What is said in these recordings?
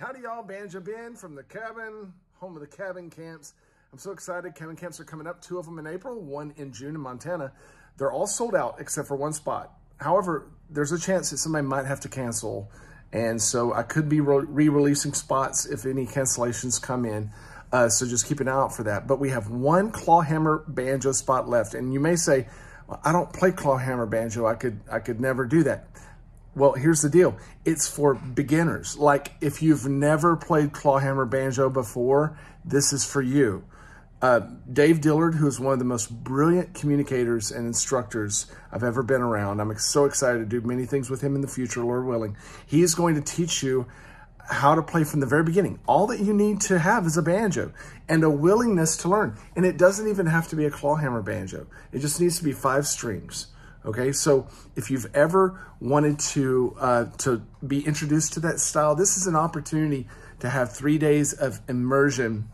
Howdy y'all, banjo Ben from the cabin, home of the cabin camps. I'm so excited. Cabin camps are coming up, two of them in April, one in June in Montana. They're all sold out except for one spot. However, there's a chance that somebody might have to cancel. And so I could be re-releasing spots if any cancellations come in. Uh, so just keep an eye out for that. But we have one clawhammer banjo spot left. And you may say, well, I don't play clawhammer banjo. I could, I could never do that. Well, here's the deal. It's for beginners. Like if you've never played clawhammer banjo before, this is for you. Uh, Dave Dillard, who is one of the most brilliant communicators and instructors I've ever been around. I'm so excited to do many things with him in the future, Lord willing. He is going to teach you how to play from the very beginning. All that you need to have is a banjo and a willingness to learn. And it doesn't even have to be a clawhammer banjo. It just needs to be five strings. Okay, so if you've ever wanted to uh, to be introduced to that style, this is an opportunity to have three days of immersion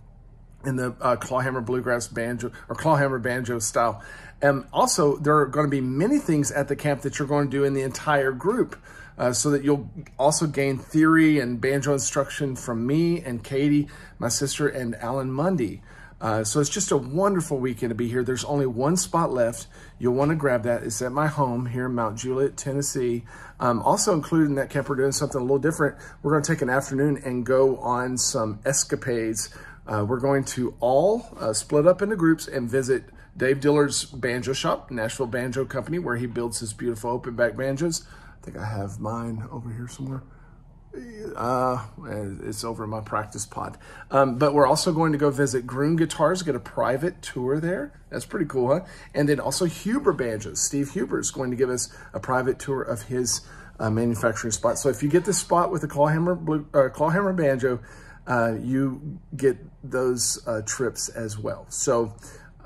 in the uh, clawhammer bluegrass banjo or clawhammer banjo style. And um, also, there are going to be many things at the camp that you're going to do in the entire group. Uh, so that you'll also gain theory and banjo instruction from me and Katie, my sister, and Alan Mundy. Uh, so it's just a wonderful weekend to be here. There's only one spot left. You'll want to grab that. It's at my home here in Mount Juliet, Tennessee. Um, also included in that camp, we're doing something a little different. We're going to take an afternoon and go on some escapades. Uh, we're going to all uh, split up into groups and visit Dave Diller's banjo shop, Nashville Banjo Company, where he builds his beautiful open back banjos. I think I have mine over here somewhere uh, it's over my practice pod. Um, but we're also going to go visit Groom Guitars, get a private tour there. That's pretty cool, huh? And then also Huber Banjos. Steve Huber is going to give us a private tour of his uh, manufacturing spot. So if you get this spot with a clawhammer, blue, uh, clawhammer banjo, uh, you get those uh, trips as well. So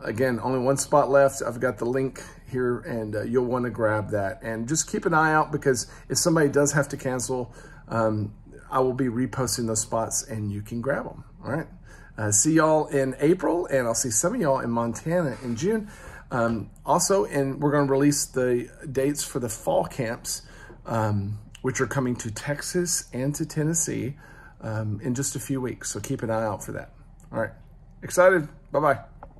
again, only one spot left. I've got the link here and uh, you'll want to grab that. And just keep an eye out because if somebody does have to cancel, um, I will be reposting those spots and you can grab them. All right. Uh, see y'all in April, and I'll see some of y'all in Montana in June. Um, also, and we're going to release the dates for the fall camps, um, which are coming to Texas and to Tennessee um, in just a few weeks. So keep an eye out for that. All right. Excited. Bye-bye.